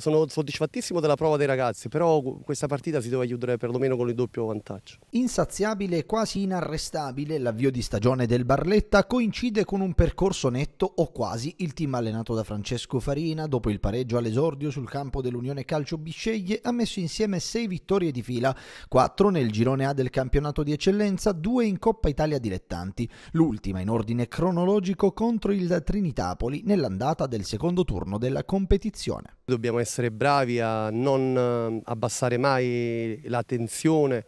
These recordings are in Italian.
Sono soddisfattissimo della prova dei ragazzi, però questa partita si doveva chiudere perlomeno con il doppio vantaggio. Insaziabile e quasi inarrestabile, l'avvio di stagione del Barletta coincide con un percorso netto o quasi il team allenato da Francesco Farina, dopo il pareggio all'esordio sul campo dell'Unione Calcio Bisceglie, ha messo insieme 6 vittorie di fila, 4 nel girone A del campionato di eccellenza, 2 in Coppa Italia dilettanti, l'ultima in ordine cronologico contro il Trinitapoli nell'andata del secondo turno della competizione. Dobbiamo essere essere bravi a non eh, abbassare mai la tensione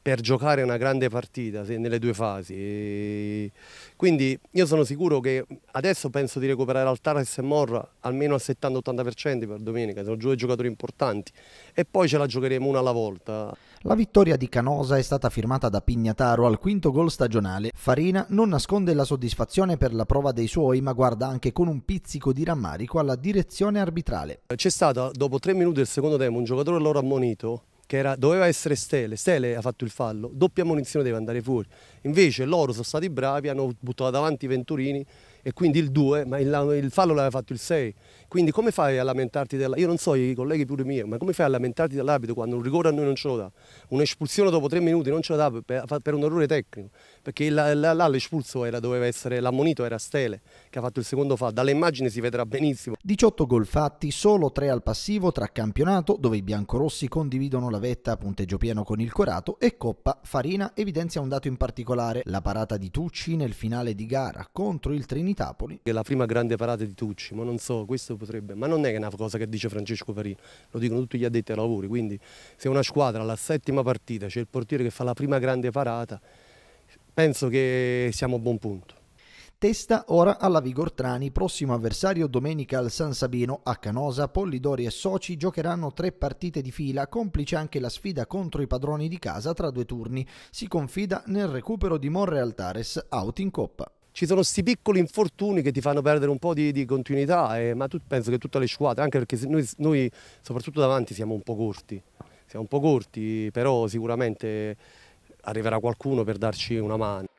per giocare una grande partita nelle due fasi. E quindi io sono sicuro che adesso penso di recuperare Altares e Morra almeno al 70-80% per domenica, sono due giocatori importanti e poi ce la giocheremo una alla volta. La vittoria di Canosa è stata firmata da Pignataro al quinto gol stagionale. Farina non nasconde la soddisfazione per la prova dei suoi, ma guarda anche con un pizzico di rammarico alla direzione arbitrale. C'è stato dopo tre minuti del secondo tempo un giocatore loro ammonito che era, doveva essere Stele, Stele ha fatto il fallo, doppia ammonizione deve andare fuori. Invece loro sono stati bravi, hanno buttato davanti i Venturini e quindi il 2, ma il, il fallo l'aveva fatto il 6. Quindi come fai a lamentarti della... Io non so i colleghi pure miei, ma come fai a lamentarti dell'arbitro quando un rigore a noi non ce lo dà? Un'espulsione dopo tre minuti non ce la dà per, per un errore tecnico, perché là, l'espulso doveva essere, l'ammonito era Stele, che ha fatto il secondo fallo. Dalle immagini si vedrà benissimo. 18 gol fatti, solo 3 al passivo tra campionato, dove i biancorossi condividono la vetta a punteggio pieno con il Corato, e Coppa. Farina evidenzia un dato in particolare, la parata di Tucci nel finale di gara contro il Trinità Napoli. È la prima grande parata di Tucci, ma non so, questo potrebbe, ma non è una cosa che dice Francesco Farino, lo dicono tutti gli addetti ai lavori, quindi se una squadra alla settima partita c'è cioè il portiere che fa la prima grande parata, penso che siamo a buon punto. Testa ora alla Vigortrani, prossimo avversario domenica al San Sabino. A Canosa, Pollidori e Soci giocheranno tre partite di fila, complice anche la sfida contro i padroni di casa tra due turni. Si confida nel recupero di Monreal Tares, out in coppa ci sono questi piccoli infortuni che ti fanno perdere un po' di, di continuità, eh, ma tu penso che tutte le squadre, anche perché noi, noi, soprattutto davanti siamo un po' corti, siamo un po' corti, però sicuramente arriverà qualcuno per darci una mano.